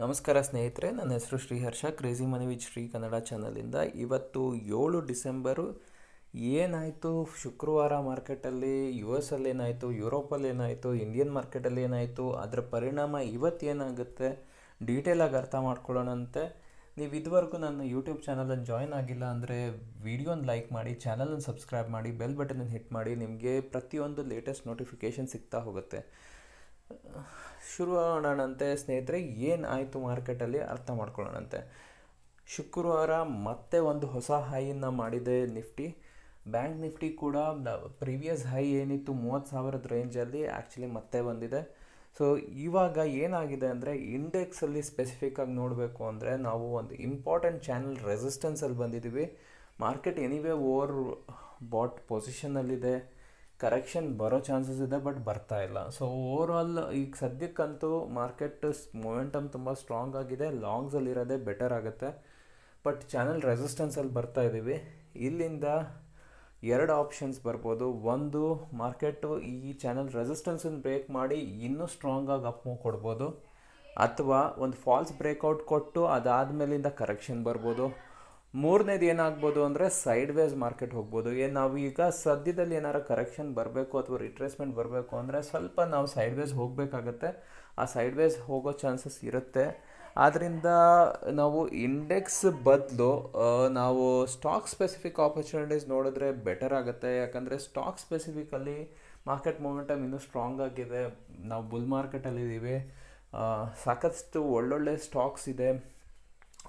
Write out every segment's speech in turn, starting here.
ನಮಸ್ಕಾರ ಸ್ನೇಹಿತರೆ ನನ್ನ ಹೆಸರು ಶ್ರೀಹರ್ಷ ಕ್ರೇಜಿ ಮನಿ ಶ್ರೀ ಕನ್ನಡ ಚಾನಲಿಂದ ಇವತ್ತು ಏಳು ಡಿಸೆಂಬರು ಏನಾಯಿತು ಶುಕ್ರವಾರ ಮಾರ್ಕೆಟಲ್ಲಿ ಯು ಎಸ್ ಅಲ್ಲಿ ಏನಾಯಿತು ಯುರೋಪಲ್ಲಿ ಏನಾಯಿತು ಇಂಡಿಯನ್ ಮಾರ್ಕೆಟಲ್ಲಿ ಏನಾಯಿತು ಅದರ ಪರಿಣಾಮ ಇವತ್ತು ಇವತ್ತೇನಾಗುತ್ತೆ ಡೀಟೇಲಾಗಿ ಅರ್ಥ ಮಾಡ್ಕೊಳ್ಳೋಣಂತೆ ನೀವು ಇದುವರೆಗೂ ನನ್ನ ಯೂಟ್ಯೂಬ್ ಚಾನಲನ್ನು ಜಾಯ್ನ್ ಆಗಿಲ್ಲ ಅಂದರೆ ವಿಡಿಯೋನ ಲೈಕ್ ಮಾಡಿ ಚಾನಲನ್ನು ಸಬ್ಸ್ಕ್ರೈಬ್ ಮಾಡಿ ಬೆಲ್ ಬಟನನ್ನು ಹಿಟ್ ಮಾಡಿ ನಿಮಗೆ ಪ್ರತಿಯೊಂದು ಲೇಟೆಸ್ಟ್ ನೋಟಿಫಿಕೇಷನ್ ಸಿಗ್ತಾ ಹೋಗುತ್ತೆ ಮಾಡೋಣಂತೆ ಸ್ನೇಹಿತರೆ ಏನಾಯಿತು ಮಾರ್ಕೆಟಲ್ಲಿ ಅರ್ಥ ಮಾಡ್ಕೊಳ್ಳೋಣಂತೆ ಶುಕ್ರವಾರ ಮತ್ತೆ ಒಂದು ಹೊಸ ಹೈನ ಮಾಡಿದೆ ನಿಫ್ಟಿ ಬ್ಯಾಂಕ್ ನಿಫ್ಟಿ ಕೂಡ ಪ್ರೀವಿಯಸ್ ಹೈ ಏನಿತ್ತು ಮೂವತ್ತು ಸಾವಿರದ ರೇಂಜಲ್ಲಿ ಆ್ಯಕ್ಚುಲಿ ಮತ್ತೆ ಬಂದಿದೆ ಸೊ ಇವಾಗ ಏನಾಗಿದೆ ಅಂದರೆ ಇಂಡೆಕ್ಸಲ್ಲಿ ಆಗಿ ನೋಡಬೇಕು ಅಂದರೆ ನಾವು ಒಂದು ಇಂಪಾರ್ಟೆಂಟ್ ಚಾನಲ್ ರೆಸಿಸ್ಟೆನ್ಸಲ್ಲಿ ಬಂದಿದ್ದೀವಿ ಮಾರ್ಕೆಟ್ ಎನಿವೇ ಓವರ್ ಬಾಟ್ ಪೊಸಿಷನಲ್ಲಿದೆ ಕರೆಕ್ಷನ್ ಬರೋ ಚಾನ್ಸಸ್ ಇದೆ ಬಟ್ ಬರ್ತಾ ಇಲ್ಲ ಸೊ ಓವರ್ ಆಲ್ ಈಗ ಸದ್ಯಕ್ಕಂತೂ ಮಾರ್ಕೆಟ್ ಮೊಮೆಂಟಮ್ ತುಂಬ ಸ್ಟ್ರಾಂಗ್ ಆಗಿದೆ ಇರೋದೇ ಬೆಟರ್ ಆಗುತ್ತೆ ಬಟ್ ಚಾನಲ್ ರೆಸಿಸ್ಟೆನ್ಸಲ್ಲಿ ಬರ್ತಾ ಇದ್ದೀವಿ ಇಲ್ಲಿಂದ ಎರಡು ಆಪ್ಷನ್ಸ್ ಬರ್ಬೋದು ಒಂದು ಮಾರ್ಕೆಟು ಈ ಚಾನಲ್ ರೆಸಿಸ್ಟೆನ್ಸನ್ನು ಬ್ರೇಕ್ ಮಾಡಿ ಇನ್ನೂ ಸ್ಟ್ರಾಂಗಾಗಿ ಅಪ್ ಮೂವ್ ಕೊಡ್ಬೋದು ಅಥವಾ ಒಂದು ಫಾಲ್ಸ್ ಬ್ರೇಕೌಟ್ ಕೊಟ್ಟು ಅದಾದ ಮೇಲಿಂದ ಕರೆಕ್ಷನ್ ಬರ್ಬೋದು ಮೂರನೇದು ಏನಾಗ್ಬೋದು ಅಂದರೆ ಸೈಡ್ ವೇಸ್ ಮಾರ್ಕೆಟ್ ಹೋಗ್ಬೋದು ಏನು ನಾವು ಈಗ ಸದ್ಯದಲ್ಲಿ ಏನಾರು ಕರೆಕ್ಷನ್ ಬರಬೇಕು ಅಥವಾ ರಿಟ್ರೇಸ್ಮೆಂಟ್ ಬರಬೇಕು ಅಂದರೆ ಸ್ವಲ್ಪ ನಾವು ಸೈಡ್ ವೇಸ್ ಹೋಗಬೇಕಾಗತ್ತೆ ಆ ಸೈಡ್ ವೇಸ್ ಹೋಗೋ ಚಾನ್ಸಸ್ ಇರುತ್ತೆ ಆದ್ದರಿಂದ ನಾವು ಇಂಡೆಕ್ಸ್ ಬದಲು ನಾವು ಸ್ಟಾಕ್ ಸ್ಪೆಸಿಫಿಕ್ ಆಪರ್ಚುನಿಟೀಸ್ ನೋಡಿದ್ರೆ ಬೆಟರ್ ಆಗುತ್ತೆ ಯಾಕಂದರೆ ಸ್ಟಾಕ್ ಸ್ಪೆಸಿಫಿಕಲ್ಲಿ ಮಾರ್ಕೆಟ್ ಮೂಮೆಂಟಮ್ ಇನ್ನೂ ಸ್ಟ್ರಾಂಗ್ ಆಗಿದೆ ನಾವು ಬುಲ್ ಮಾರ್ಕೆಟಲ್ಲಿದ್ದೀವಿ ಸಾಕಷ್ಟು ಒಳ್ಳೊಳ್ಳೆ ಸ್ಟಾಕ್ಸ್ ಇದೆ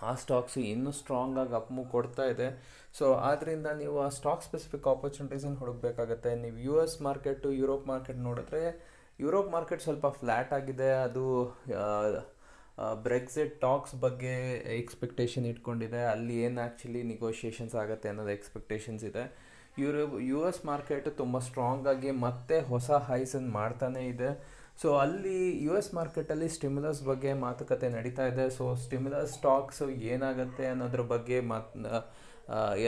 ಆ ಸ್ಟಾಕ್ಸು ಇನ್ನೂ ಸ್ಟ್ರಾಂಗಾಗಿ ಅಪ್ ಅಪ್ಮು ಕೊಡ್ತಾ ಇದೆ ಸೊ ಆದ್ದರಿಂದ ನೀವು ಆ ಸ್ಟಾಕ್ ಸ್ಪೆಸಿಫಿಕ್ ಆಪರ್ಚುನಿಟೀಸನ್ನು ಹುಡುಕ್ಬೇಕಾಗತ್ತೆ ನೀವು U S market Europe market ನೋಡಿದ್ರೆ ಯುರೋಪ್ ಮಾರ್ಕೆಟ್ ಸ್ವಲ್ಪ ಫ್ಲ್ಯಾಟ್ ಆಗಿದೆ ಅದು ಬ್ರೆಕ್ಸಿಟ್ ಟಾಕ್ಸ್ ಬಗ್ಗೆ ಎಕ್ಸ್ಪೆಕ್ಟೇಷನ್ ಇಟ್ಕೊಂಡಿದೆ ಅಲ್ಲಿ ಏನು ಆ್ಯಕ್ಚುಲಿ ನಿಗೋಷಿಯೇಷನ್ಸ್ ಆಗುತ್ತೆ ಅನ್ನೋದು ಎಕ್ಸ್ಪೆಕ್ಟೇಷನ್ಸ್ ಇದೆ ಯುರೋ ಯು ಎಸ್ ಮಾರ್ಕೆಟ್ ತುಂಬ ಸ್ಟ್ರಾಂಗಾಗಿ ಮತ್ತೆ ಹೊಸ ಹೈಸನ್ನು ಮಾಡ್ತಾನೇ ಇದೆ ಸೊ ಅಲ್ಲಿ ಯು ಎಸ್ ಮಾರ್ಕೆಟಲ್ಲಿ ಸ್ಟಿಮ್ಯುಲಸ್ ಬಗ್ಗೆ ಮಾತುಕತೆ ನಡೀತಾ ಇದೆ ಸೊ ಸ್ಟಿಮ್ಯುಲಸ್ ಸ್ಟಾಕ್ಸು ಏನಾಗುತ್ತೆ ಅನ್ನೋದ್ರ ಬಗ್ಗೆ ಮಾತ್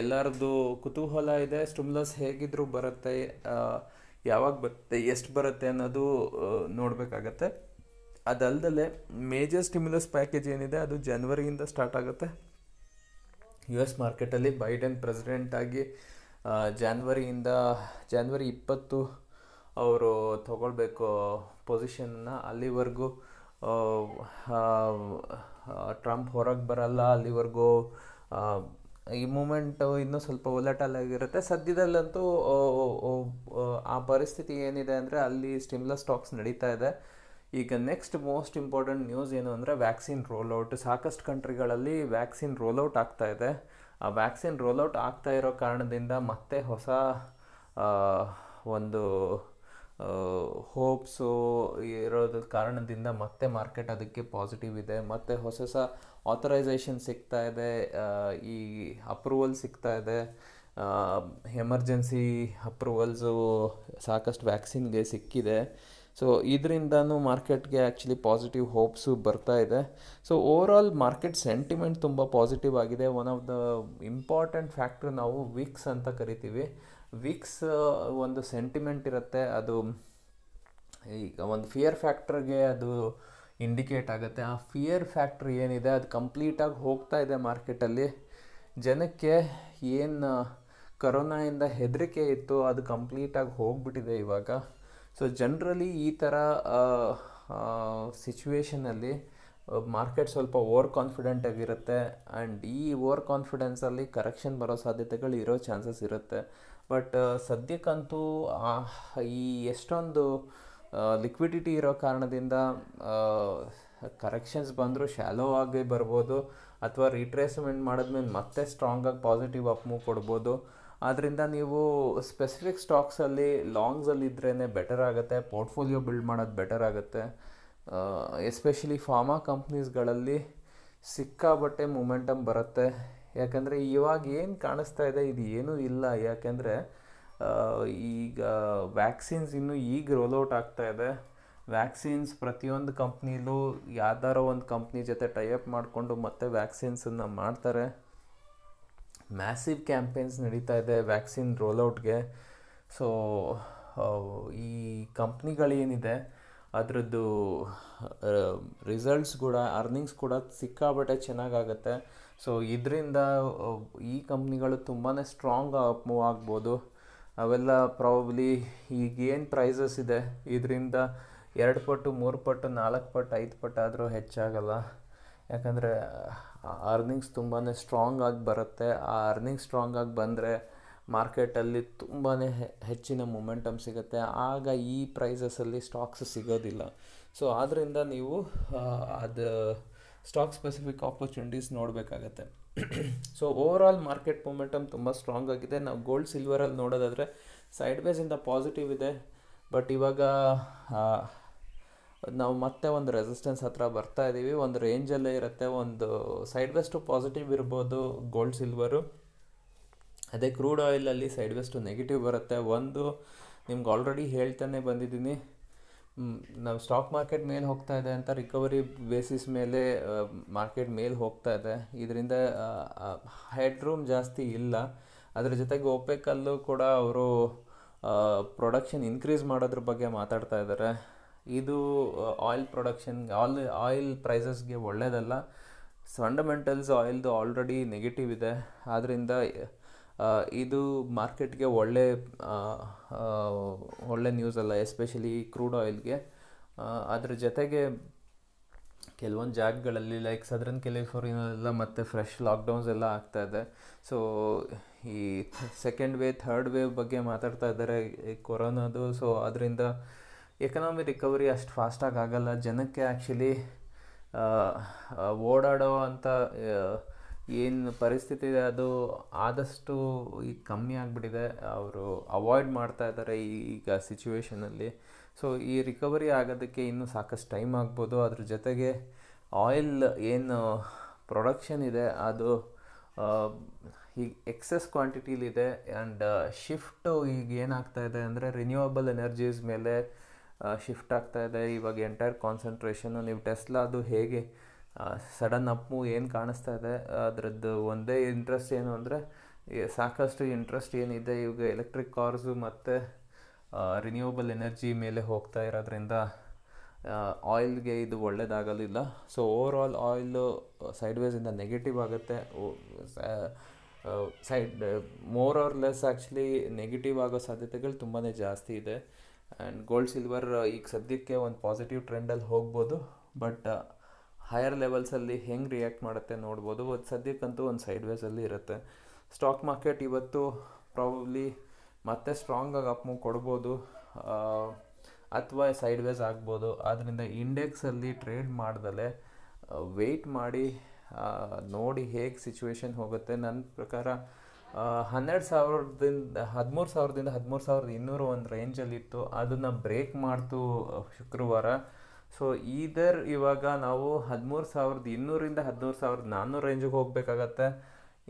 ಎಲ್ಲರದ್ದು ಕುತೂಹಲ ಇದೆ ಸ್ಟಿಮ್ಯುಲಸ್ ಹೇಗಿದ್ರೂ ಬರುತ್ತೆ ಯಾವಾಗ ಬರುತ್ತೆ ಎಷ್ಟು ಬರುತ್ತೆ ಅನ್ನೋದು ನೋಡಬೇಕಾಗತ್ತೆ ಅದಲ್ಲದೆ ಮೇಜರ್ ಸ್ಟಿಮ್ಯುಲಸ್ ಪ್ಯಾಕೇಜ್ ಏನಿದೆ ಅದು ಜನ್ವರಿಯಿಂದ ಸ್ಟಾರ್ಟ್ ಆಗುತ್ತೆ ಯು ಎಸ್ ಮಾರ್ಕೆಟಲ್ಲಿ ಬೈಡನ್ ಪ್ರೆಸಿಡೆಂಟಾಗಿ ಜಾನ್ವರಿಯಿಂದ ಜಾನ್ವರಿ ಇಪ್ಪತ್ತು ಅವರು ತಗೊಳ್ಬೇಕು ಪೊಸಿಷನ್ನ ಅಲ್ಲಿವರೆಗೂ ಟ್ರಂಪ್ ಹೊರಗೆ ಬರಲ್ಲ ಅಲ್ಲಿವರೆಗೂ ಈ ಮೂಮೆಂಟು ಇನ್ನೂ ಸ್ವಲ್ಪ ಒಲಟಲ್ ಆಗಿರುತ್ತೆ ಸದ್ಯದಲ್ಲಂತೂ ಆ ಪರಿಸ್ಥಿತಿ ಏನಿದೆ ಅಂದರೆ ಅಲ್ಲಿ ಸ್ಟಿಮ್ಲ ಸ್ಟಾಕ್ಸ್ ನಡೀತಾ ಇದೆ ಈಗ ನೆಕ್ಸ್ಟ್ ಮೋಸ್ಟ್ ಇಂಪಾರ್ಟೆಂಟ್ ನ್ಯೂಸ್ ಏನು ಅಂದರೆ ವ್ಯಾಕ್ಸಿನ್ ರೋಲ್ಔಟ್ ಸಾಕಷ್ಟು ಕಂಟ್ರಿಗಳಲ್ಲಿ ವ್ಯಾಕ್ಸಿನ್ ರೋಲ್ಔಟ್ ಆಗ್ತಾ ಇದೆ ಆ ವ್ಯಾಕ್ಸಿನ್ ರೋಲ್ಔಟ್ ಆಗ್ತಾ ಇರೋ ಕಾರಣದಿಂದ ಮತ್ತೆ ಹೊಸ ಒಂದು ಹೋಪ್ಸು ಇರೋದ ಕಾರಣದಿಂದ ಮತ್ತೆ ಮಾರ್ಕೆಟ್ ಅದಕ್ಕೆ ಪಾಸಿಟಿವ್ ಇದೆ ಮತ್ತು ಹೊಸ ಹೊಸ ಆಥರೈಸೇಷನ್ ಸಿಗ್ತಾ ಇದೆ ಈ ಅಪ್ರೂವಲ್ ಸಿಗ್ತಾ ಇದೆ ಎಮರ್ಜೆನ್ಸಿ ಅಪ್ರೂವಲ್ಸು ಸಾಕಷ್ಟು ವ್ಯಾಕ್ಸಿನ್ಗೆ ಸಿಕ್ಕಿದೆ ಸೊ ಇದರಿಂದನೂ ಮಾರ್ಕೆಟ್ಗೆ ಆ್ಯಕ್ಚುಲಿ ಪಾಸಿಟಿವ್ ಹೋಪ್ಸು ಬರ್ತಾ ಇದೆ so overall market sentiment ತುಂಬ ಪಾಸಿಟಿವ್ ಆಗಿದೆ one of the important factor ನಾವು ವೀಕ್ಸ್ ಅಂತ ಕರಿತೀವಿ ವಿಕ್ಸ್ ಒಂದು ಸೆಂಟಿಮೆಂಟ್ ಇರುತ್ತೆ ಅದು ಈಗ ಒಂದು ಫಿಯರ್ ಫ್ಯಾಕ್ಟ್ರಿಗೆ ಅದು ಇಂಡಿಕೇಟ್ ಆಗುತ್ತೆ ಆ ಫಿಯರ್ ಫ್ಯಾಕ್ಟ್ರಿ ಏನಿದೆ ಅದು ಕಂಪ್ಲೀಟಾಗಿ ಹೋಗ್ತಾ ಇದೆ ಮಾರ್ಕೆಟಲ್ಲಿ ಜನಕ್ಕೆ ಏನು ಕರೋನಾಯಿಂದ ಹೆದರಿಕೆ ಇತ್ತು ಅದು ಕಂಪ್ಲೀಟಾಗಿ ಹೋಗ್ಬಿಟ್ಟಿದೆ ಇವಾಗ ಸೊ ಜನರಲಿ ಈ ಥರ ಸಿಚುವೇಷನಲ್ಲಿ ಮಾರ್ಕೆಟ್ ಸ್ವಲ್ಪ ಓವರ್ ಕಾನ್ಫಿಡೆಂಟ್ ಆಗಿರುತ್ತೆ ಆ್ಯಂಡ್ ಈ ಓವರ್ ಕಾನ್ಫಿಡೆನ್ಸಲ್ಲಿ ಕರೆಕ್ಷನ್ ಬರೋ ಸಾಧ್ಯತೆಗಳು ಇರೋ ಚಾನ್ಸಸ್ ಇರುತ್ತೆ ಬಟ್ uh, ಸದ್ಯಕ್ಕಂತೂ ಈ ಎಷ್ಟೊಂದು ಲಿಕ್ವಿಡಿಟಿ ಇರೋ ಕಾರಣದಿಂದ ಕರೆಕ್ಷನ್ಸ್ ಬಂದರೂ ಶ್ಯಾಲೋ ಆಗಿ ಬರ್ಬೋದು ಅಥವಾ ರಿಟ್ರೇಸ್ಮೆಂಟ್ ಮಾಡಿದ್ಮೇಲೆ ಮತ್ತೆ ಸ್ಟ್ರಾಂಗಾಗಿ ಪಾಸಿಟಿವ್ ಅಪ್ ಮೂವ್ ಕೊಡ್ಬೋದು ಆದ್ದರಿಂದ ನೀವು ಸ್ಪೆಸಿಫಿಕ್ ಸ್ಟಾಕ್ಸಲ್ಲಿ ಲಾಂಗ್ಸಲ್ಲಿ ಇದ್ರೇ ಬೆಟರ್ ಆಗುತ್ತೆ ಪೋರ್ಟ್ಫೋಲಿಯೋ ಬಿಲ್ಡ್ ಮಾಡೋದು ಬೆಟರ್ ಆಗುತ್ತೆ ಎಸ್ಪೆಷಲಿ ಫಾರ್ಮಾ ಕಂಪ್ನೀಸ್ಗಳಲ್ಲಿ ಸಿಕ್ಕಾಬಟ್ಟೆ ಮೂಮೆಂಟಮ್ ಬರುತ್ತೆ ಯಾಕಂದರೆ ಇವಾಗ ಏನು ಕಾಣಿಸ್ತಾ ಇದೆ ಇದು ಏನೂ ಇಲ್ಲ ಯಾಕೆಂದರೆ ಈಗ ವ್ಯಾಕ್ಸಿನ್ಸ್ ಇನ್ನೂ ಈಗ ಔಟ್ ಆಗ್ತಾ ಇದೆ ವ್ಯಾಕ್ಸಿನ್ಸ್ ಪ್ರತಿಯೊಂದು ಕಂಪ್ನಿಲೂ ಯಾವ್ದಾರೋ ಒಂದು ಕಂಪ್ನಿ ಜೊತೆ ಟೈಅಪ್ ಮಾಡಿಕೊಂಡು ಮತ್ತೆ ವ್ಯಾಕ್ಸಿನ್ಸನ್ನು ಮಾಡ್ತಾರೆ ಮ್ಯಾಸಿವ್ ಕ್ಯಾಂಪೇನ್ಸ್ ನಡೀತಾ ಇದೆ ವ್ಯಾಕ್ಸಿನ್ ರೋಲ್ಔಟ್ಗೆ ಸೊ ಈ ಕಂಪ್ನಿಗಳೇನಿದೆ ಅದರದ್ದು ರಿಸಲ್ಟ್ಸ್ ಕೂಡ ಅರ್ನಿಂಗ್ಸ್ ಕೂಡ ಸಿಕ್ಕಾಬಟ್ಟೆ ಚೆನ್ನಾಗಾಗತ್ತೆ ಸೊ ಇದರಿಂದ ಈ ಕಂಪ್ನಿಗಳು ತುಂಬಾ ಸ್ಟ್ರಾಂಗ್ ಮೂವ್ ಆಗ್ಬೋದು ಅವೆಲ್ಲ ಪ್ರಾಬಬ್ಲಿ ಈಗೇನು ಪ್ರೈಸಸ್ ಇದೆ ಇದರಿಂದ ಎರಡು ಪಟ್ಟು ಮೂರು ಪಟ್ಟು ನಾಲ್ಕು ಪಟ್ಟು ಐದು ಪಟ್ಟು ಆದರೂ ಹೆಚ್ಚಾಗಲ್ಲ ಯಾಕಂದರೆ ಅರ್ನಿಂಗ್ಸ್ ತುಂಬಾ ಸ್ಟ್ರಾಂಗ್ ಆಗಿ ಬರುತ್ತೆ ಆ ಅರ್ನಿಂಗ್ಸ್ ಸ್ಟ್ರಾಂಗ್ ಆಗಿ ಬಂದರೆ ಮಾರ್ಕೆಟಲ್ಲಿ ತುಂಬಾ ಹೆಚ್ಚಿನ ಮೊಮೆಂಟಮ್ ಸಿಗುತ್ತೆ ಆಗ ಈ ಪ್ರೈಸಸಲ್ಲಿ ಸ್ಟಾಕ್ಸ್ ಸಿಗೋದಿಲ್ಲ ಸೊ ಆದ್ದರಿಂದ ನೀವು ಅದು ಸ್ಟಾಕ್ ಸ್ಪೆಸಿಫಿಕ್ ಆಪರ್ಚುನಿಟೀಸ್ ನೋಡಬೇಕಾಗತ್ತೆ ಸೊ ಓವರಾಲ್ ಮಾರ್ಕೆಟ್ ಮೊಮೆಂಟಮ್ ತುಂಬ ಸ್ಟ್ರಾಂಗ್ ಆಗಿದೆ ನಾವು ಗೋಲ್ಡ್ ಸಿಲ್ವರಲ್ಲಿ ನೋಡೋದಾದರೆ ಸೈಡ್ ಇಂದ ಪಾಸಿಟಿವ್ ಇದೆ ಬಟ್ ಇವಾಗ ನಾವು ಮತ್ತೆ ಒಂದು ರೆಸಿಸ್ಟೆನ್ಸ್ ಹತ್ರ ಬರ್ತಾ ಇದ್ದೀವಿ ಒಂದು ರೇಂಜಲ್ಲೇ ಇರುತ್ತೆ ಒಂದು ಸೈಡ್ ವೇಸ್ ಟು ಪಾಸಿಟಿವ್ ಇರ್ಬೋದು ಗೋಲ್ಡ್ ಸಿಲ್ವರು ಅದೇ ಕ್ರೂಡ್ ಆಯಿಲಲ್ಲಿ ಸೈಡ್ ವೇಸ್ ನೆಗೆಟಿವ್ ಬರುತ್ತೆ ಒಂದು ನಿಮ್ಗೆ ಆಲ್ರೆಡಿ ಹೇಳ್ತಾನೆ ಬಂದಿದ್ದೀನಿ ನಾವು ಸ್ಟಾಕ್ ಮಾರ್ಕೆಟ್ ಮೇಲೆ ಹೋಗ್ತಾ ಇದೆ ಅಂತ ರಿಕವರಿ ಬೇಸಿಸ್ ಮೇಲೆ ಮಾರ್ಕೆಟ್ ಮೇಲೆ ಹೋಗ್ತಾ ಇದೆ ಇದರಿಂದ ಹೆಡ್ ರೂಮ್ ಜಾಸ್ತಿ ಇಲ್ಲ ಅದರ ಜೊತೆಗೆ ಒಪೆಕಲ್ಲು ಕೂಡ ಅವರು ಪ್ರೊಡಕ್ಷನ್ ಇನ್ಕ್ರೀಸ್ ಮಾಡೋದ್ರ ಬಗ್ಗೆ ಮಾತಾಡ್ತಾ ಇದ್ದಾರೆ ಇದು ಆಯಿಲ್ ಪ್ರೊಡಕ್ಷನ್ ಆಲ್ ಆಯಿಲ್ ಪ್ರೈಸಸ್ಗೆ ಒಳ್ಳೆಯದಲ್ಲ ಫಂಡಮೆಂಟಲ್ಸ್ ಆಯಿಲ್ದು ಆಲ್ರೆಡಿ ನೆಗೆಟಿವ್ ಇದೆ ಆದ್ದರಿಂದ ಇದು ಮಾರ್ಕೆಟ್ಗೆ ಒಳ್ಳೆ ಒಳ್ಳೆ ನ್ಯೂಸ್ ಅಲ್ಲ ಎಸ್ಪೆಷಲಿ ಕ್ರೂಡ್ ಆಯಿಲ್ಗೆ ಅದ್ರ ಜೊತೆಗೆ ಕೆಲವೊಂದು ಜಾಗಗಳಲ್ಲಿ ಲೈಕ್ ಸದರನ್ ಕೆಲಿಫೋರ್ನಿಯಲ್ಲ ಮತ್ತು ಫ್ರೆಶ್ ಲಾಕ್ಡೌನ್ಸ್ ಎಲ್ಲ ಆಗ್ತಾ ಇದೆ ಸೊ ಈ ಸೆಕೆಂಡ್ ವೇವ್ ಥರ್ಡ್ ವೇವ್ ಬಗ್ಗೆ ಮಾತಾಡ್ತಾ ಇದ್ದಾರೆ ಕೊರೋನಾದು ಸೊ ಅದರಿಂದ ಎಕನಾಮಿ ರಿಕವರಿ ಅಷ್ಟು ಫಾಸ್ಟಾಗಿ ಆಗಲ್ಲ ಜನಕ್ಕೆ ಆ್ಯಕ್ಚುಲಿ ಓಡಾಡೋ ಅಂಥ ಏನು ಪರಿಸ್ಥಿತಿ ಇದೆ ಅದು ಆದಷ್ಟು ಈಗ ಕಮ್ಮಿ ಆಗಿಬಿಟ್ಟಿದೆ ಅವರು ಅವಾಯ್ಡ್ ಮಾಡ್ತಾ ಇದ್ದಾರೆ ಈಗ ಸಿಚುವೇಷನಲ್ಲಿ ಸೊ ಈ ರಿಕವರಿ ಆಗೋದಕ್ಕೆ ಇನ್ನೂ ಸಾಕಷ್ಟು ಟೈಮ್ ಆಗ್ಬೋದು ಅದ್ರ ಜೊತೆಗೆ ಆಯಿಲ್ ಏನು ಪ್ರೊಡಕ್ಷನ್ ಇದೆ ಅದು ಈಗ ಎಕ್ಸೆಸ್ ಕ್ವಾಂಟಿಟಿಲಿದೆ ಆ್ಯಂಡ್ ಶಿಫ್ಟು ಈಗ ಏನಾಗ್ತಾ ಇದೆ ಅಂದರೆ ರಿನ್ಯೂವಬಲ್ ಎನರ್ಜೀಸ್ ಮೇಲೆ ಶಿಫ್ಟ್ ಆಗ್ತಾ ಇದೆ ಇವಾಗ ಎಂಟೈರ್ ಕಾನ್ಸಂಟ್ರೇಷನ್ನು ನೀವು ಟೆಸ್ಲಾ ಅದು ಹೇಗೆ ಸಡನ್ ಅಪ್ ಏನು ಕಾಣಿಸ್ತಾ ಇದೆ ಅದರದ್ದು ಒಂದೇ ಇಂಟ್ರೆಸ್ಟ್ ಏನು ಅಂದರೆ ಸಾಕಷ್ಟು ಇಂಟ್ರೆಸ್ಟ್ ಏನಿದೆ ಇವಾಗ ಎಲೆಕ್ಟ್ರಿಕ್ ಕಾರ್ಸು ಮತ್ತು ರಿನ್ಯೂವಬಲ್ ಎನರ್ಜಿ ಮೇಲೆ ಹೋಗ್ತಾ ಇರೋದ್ರಿಂದ ಆಯಿಲ್ಗೆ ಇದು ಒಳ್ಳೆಯದಾಗಲಿಲ್ಲ ಸೊ ಓವರ್ ಆಲ್ ಆಯಿಲು ಸೈಡ್ವೇಸಿಂದ ನೆಗೆಟಿವ್ ಆಗುತ್ತೆ side more or less actually negative ಆಗೋ ಸಾಧ್ಯತೆಗಳು ತುಂಬಾ ಜಾಸ್ತಿ ಇದೆ ಆ್ಯಂಡ್ ಗೋಲ್ಡ್ ಸಿಲ್ವರ್ ಈಗ ಸದ್ಯಕ್ಕೆ ಒಂದು ಪಾಸಿಟಿವ್ ಟ್ರೆಂಡಲ್ಲಿ ಹೋಗ್ಬೋದು ಬಟ್ ಹೈಯರ್ ಲೆವೆಲ್ಸಲ್ಲಿ ಹೆಂಗೆ ರಿಯಾಕ್ಟ್ ಮಾಡುತ್ತೆ ನೋಡ್ಬೋದು ಒಂದು ಸದ್ಯಕ್ಕಂತೂ ಒಂದು ಸೈಡ್ ವೇಸಲ್ಲಿ ಇರುತ್ತೆ ಸ್ಟಾಕ್ ಮಾರ್ಕೆಟ್ ಇವತ್ತು ಪ್ರಾಬಬ್ಲಿ ಮತ್ತೆ ಸ್ಟ್ರಾಂಗಾಗಿ ಅಪ್ ಮೂವ್ ಕೊಡ್ಬೋದು ಅಥವಾ ಸೈಡ್ ವೇಸ್ ಆಗ್ಬೋದು ಆದ್ದರಿಂದ ಇಂಡೆಕ್ಸಲ್ಲಿ ಟ್ರೇಡ್ ಮಾಡ್ದಲೇ ವೆಯ್ಟ್ ಮಾಡಿ ನೋಡಿ ಹೇಗೆ ಸಿಚುವೇಶನ್ ಹೋಗುತ್ತೆ ನನ್ನ ಪ್ರಕಾರ ಹನ್ನೆರಡು ಸಾವಿರದಿಂದ ಹದಿಮೂರು ಸಾವಿರದಿಂದ ಹದಿಮೂರು ಸಾವಿರದ ಇನ್ನೂರು ಒಂದು ರೇಂಜಲ್ಲಿತ್ತು ಅದನ್ನು ಬ್ರೇಕ್ ಮಾಡ್ತು ಶುಕ್ರವಾರ ಸೊ ಈದರ್ ಇವಾಗ ನಾವು ಹದಿಮೂರು ಸಾವಿರದ ಇನ್ನೂರಿಂದ ಹದಿಮೂರು ಸಾವಿರದ ನಾನ್ನೂರು ರೇಂಜಿಗೆ ಹೋಗಬೇಕಾಗತ್ತೆ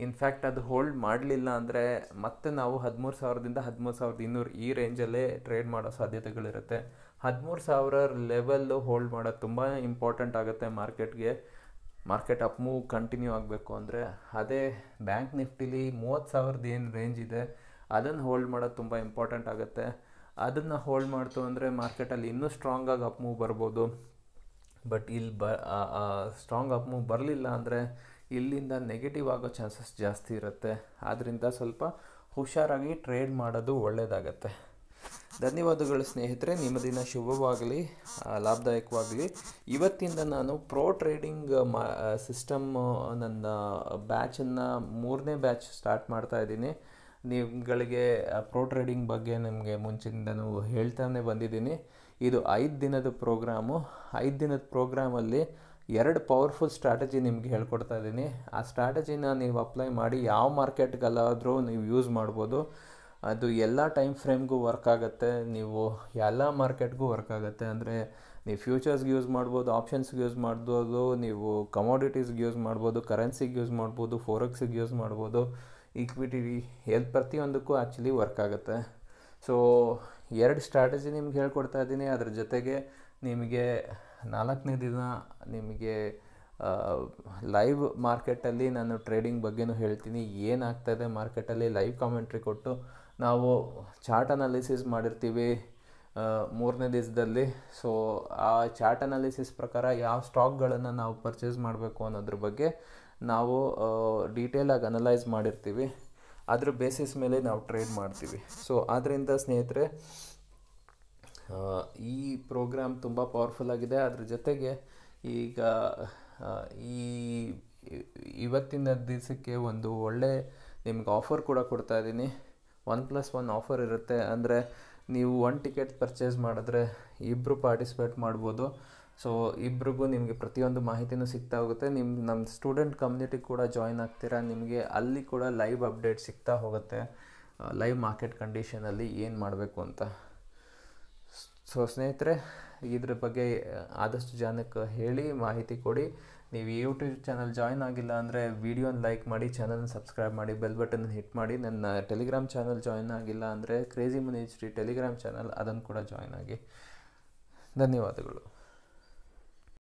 ಇನ್ಫ್ಯಾಕ್ಟ್ ಅದು ಹೋಲ್ಡ್ ಮಾಡಲಿಲ್ಲ ಅಂದರೆ ಮತ್ತೆ ನಾವು ಹದಿಮೂರು ಸಾವಿರದಿಂದ ಹದಿಮೂರು ಸಾವಿರದ ಇನ್ನೂರು ಈ ರೇಂಜಲ್ಲೇ ಟ್ರೇಡ್ ಮಾಡೋ ಸಾಧ್ಯತೆಗಳಿರುತ್ತೆ ಹದಿಮೂರು ಸಾವಿರ ಲೆವೆಲ್ಲು ಹೋಲ್ಡ್ ಮಾಡೋದು ತುಂಬ ಇಂಪಾರ್ಟೆಂಟ್ ಆಗುತ್ತೆ ಮಾರ್ಕೆಟ್ಗೆ ಮಾರ್ಕೆಟ್ ಅಪ್ ಮೂವ್ ಕಂಟಿನ್ಯೂ ಆಗಬೇಕು ಅಂದರೆ ಅದೇ ಬ್ಯಾಂಕ್ ನಿಫ್ಟಿಲಿ ಮೂವತ್ತು ಸಾವಿರದ ಏನು ರೇಂಜ್ ಇದೆ ಅದನ್ನು ಹೋಲ್ಡ್ ಮಾಡೋದು ತುಂಬ ಇಂಪಾರ್ಟೆಂಟ್ ಆಗುತ್ತೆ ಅದನ್ನು ಹೋಲ್ಡ್ ಮಾಡ್ತು ಅಂದರೆ ಮಾರ್ಕೆಟಲ್ಲಿ ಇನ್ನೂ ಸ್ಟ್ರಾಂಗಾಗಿ ಅಪ್ ಮೂವ್ ಬರ್ಬೋದು ಬಟ್ ಇಲ್ಲಿ ಬ ಸ್ಟ್ರಾಂಗ್ ಅಪ್ ಮೂವ್ ಬರಲಿಲ್ಲ ಅಂದರೆ ಇಲ್ಲಿಂದ ನೆಗೆಟಿವ್ ಆಗೋ ಚಾನ್ಸಸ್ ಜಾಸ್ತಿ ಇರುತ್ತೆ ಆದ್ದರಿಂದ ಸ್ವಲ್ಪ ಹುಷಾರಾಗಿ ಟ್ರೇಡ್ ಮಾಡೋದು ಒಳ್ಳೆಯದಾಗತ್ತೆ ಧನ್ಯವಾದಗಳು ಸ್ನೇಹಿತರೆ ನಿಮ್ಮ ದಿನ ಶುಭವಾಗಲಿ ಲಾಭದಾಯಕವಾಗಲಿ ಇವತ್ತಿಂದ ನಾನು ಪ್ರೋ ಟ್ರೇಡಿಂಗ್ ಮಾ ಸಿಸ್ಟಮ್ಮು ನನ್ನ ಬ್ಯಾಚನ್ನು ಮೂರನೇ ಬ್ಯಾಚ್ ಸ್ಟಾರ್ಟ್ ಮಾಡ್ತಾ ಇದ್ದೀನಿ ನಿಮ್ಗಳಿಗೆ ಪ್ರೋ ಟ್ರೇಡಿಂಗ್ ಬಗ್ಗೆ ನಿಮಗೆ ನಾವು ಹೇಳ್ತಾನೆ ಬಂದಿದ್ದೀನಿ ಇದು ಐದು ದಿನದ ಪ್ರೋಗ್ರಾಮು ಐದು ದಿನದ ಪ್ರೋಗ್ರಾಮಲ್ಲಿ ಎರಡು ಪವರ್ಫುಲ್ ಸ್ಟ್ರಾಟಜಿ ನಿಮ್ಗೆ ಹೇಳ್ಕೊಡ್ತಾ ಇದ್ದೀನಿ ಆ ಸ್ಟ್ರಾಟಜಿನ ನೀವು ಅಪ್ಲೈ ಮಾಡಿ ಯಾವ ಮಾರ್ಕೆಟ್ಗಲ್ಲಾದರೂ ನೀವು ಯೂಸ್ ಮಾಡ್ಬೋದು ಅದು ಎಲ್ಲ ಟೈಮ್ ಫ್ರೇಮ್ಗೂ ವರ್ಕ್ ಆಗುತ್ತೆ ನೀವು ಎಲ್ಲ ಮಾರ್ಕೆಟ್ಗೂ ವರ್ಕ್ ಆಗುತ್ತೆ ಅಂದರೆ ನೀವು ಫ್ಯೂಚರ್ಸ್ಗೆ ಯೂಸ್ ಮಾಡ್ಬೋದು ಆಪ್ಷನ್ಸ್ಗೆ ಯೂಸ್ ಮಾಡ್ಬೋದು ನೀವು ಕಮೋಡಿಟೀಸ್ಗೆ ಯೂಸ್ ಮಾಡ್ಬೋದು ಕರೆನ್ಸಿಗೆ ಯೂಸ್ ಮಾಡ್ಬೋದು ಫೋರಕ್ಸಿಗೆ ಯೂಸ್ ಮಾಡ್ಬೋದು ಈಕ್ವಿಟಿ ಎಲ್ಲಿ ಪ್ರತಿಯೊಂದಕ್ಕೂ ಆ್ಯಕ್ಚುಲಿ ವರ್ಕ್ ಆಗುತ್ತೆ ಸೊ ಎರಡು ಸ್ಟ್ರಾಟಜಿ ನಿಮ್ಗೆ ಹೇಳ್ಕೊಡ್ತಾ ಇದ್ದೀನಿ ಅದ್ರ ಜೊತೆಗೆ ನಿಮಗೆ ನಾಲ್ಕನೇ ದಿನ ನಿಮಗೆ ಲೈವ್ ಮಾರ್ಕೆಟಲ್ಲಿ ನಾನು ಟ್ರೇಡಿಂಗ್ ಬಗ್ಗೆನೂ ಹೇಳ್ತೀನಿ ಏನಾಗ್ತಾಯಿದೆ ಮಾರ್ಕೆಟಲ್ಲಿ ಲೈವ್ ಕಾಮೆಂಟ್ರಿ ಕೊಟ್ಟು ನಾವು ಚಾರ್ಟ್ ಅನಾಲಿಸಿಸ್ ಮಾಡಿರ್ತೀವಿ ಮೂರನೇ ದಿವಸದಲ್ಲಿ ಸೊ ಆ ಚಾರ್ಟ್ ಅನಾಲಿಸಿಸ್ ಪ್ರಕಾರ ಯಾವ ಸ್ಟಾಕ್ಗಳನ್ನು ನಾವು ಪರ್ಚೇಸ್ ಮಾಡಬೇಕು ಅನ್ನೋದ್ರ ಬಗ್ಗೆ ನಾವು ಡೀಟೇಲಾಗಿ ಅನಲೈಸ್ ಮಾಡಿರ್ತೀವಿ ಅದ್ರ ಬೇಸಿಸ್ ಮೇಲೆ ನಾವು ಟ್ರೇಡ್ ಮಾಡ್ತೀವಿ ಸೊ ಆದ್ದರಿಂದ ಸ್ನೇಹಿತರೆ ಈ ಪ್ರೋಗ್ರಾಮ್ ತುಂಬ ಪವರ್ಫುಲ್ ಆಗಿದೆ ಅದ್ರ ಜೊತೆಗೆ ಈಗ ಈ ಇವತ್ತಿನ ದಿವಸಕ್ಕೆ ಒಂದು ಒಳ್ಳೆ ನಿಮ್ಗೆ ಆಫರ್ ಕೂಡ ಕೊಡ್ತಾ ಇದ್ದೀನಿ ಒನ್ ಪ್ಲಸ್ ಒನ್ ಆಫರ್ ಇರುತ್ತೆ ಅಂದರೆ ನೀವು ಒನ್ ಟಿಕೆಟ್ ಪರ್ಚೇಸ್ ಮಾಡಿದ್ರೆ ಇಬ್ಬರು ಪಾರ್ಟಿಸಿಪೇಟ್ ಮಾಡ್ಬೋದು ಸೊ ಇಬ್ರಿಗೂ ನಿಮಗೆ ಪ್ರತಿಯೊಂದು ಮಾಹಿತಿನೂ ಸಿಗ್ತಾ ಹೋಗುತ್ತೆ ನಿಮ್ಮ ನಮ್ಮ ಸ್ಟೂಡೆಂಟ್ ಕಮ್ಯುನಿಟಿ ಕೂಡ ಜಾಯ್ನ್ ಆಗ್ತೀರಾ ನಿಮಗೆ ಅಲ್ಲಿ ಕೂಡ ಲೈವ್ ಅಪ್ಡೇಟ್ ಸಿಗ್ತಾ ಹೋಗುತ್ತೆ ಲೈವ್ ಮಾರ್ಕೆಟ್ ಕಂಡೀಷನಲ್ಲಿ ಏನು ಮಾಡಬೇಕು ಅಂತ ಸೊ ಸ್ನೇಹಿತರೆ ಇದ್ರ ಬಗ್ಗೆ ಆದಷ್ಟು ಜನಕ್ಕೆ ಹೇಳಿ ಮಾಹಿತಿ ಕೊಡಿ ನೀವು ಯೂಟ್ಯೂಬ್ ಚಾನಲ್ ಜಾಯ್ನ್ ಆಗಿಲ್ಲ ಅಂದರೆ ವೀಡಿಯೋನ ಲೈಕ್ ಮಾಡಿ ಚಾನಲ್ನ ಸಬ್ಸ್ಕ್ರೈಬ್ ಮಾಡಿ ಬೆಲ್ ಬಟನ್ ಹಿಟ್ ಮಾಡಿ ನನ್ನ ಟೆಲಿಗ್ರಾಮ್ ಚಾನಲ್ ಜಾಯ್ನ್ ಆಗಿಲ್ಲ ಅಂದರೆ ಕ್ರೇಜಿ ಮನಿ ಟೆಲಿಗ್ರಾಮ್ ಚಾನಲ್ ಅದನ್ನು ಕೂಡ ಜಾಯ್ನ್ ಆಗಿ ಧನ್ಯವಾದಗಳು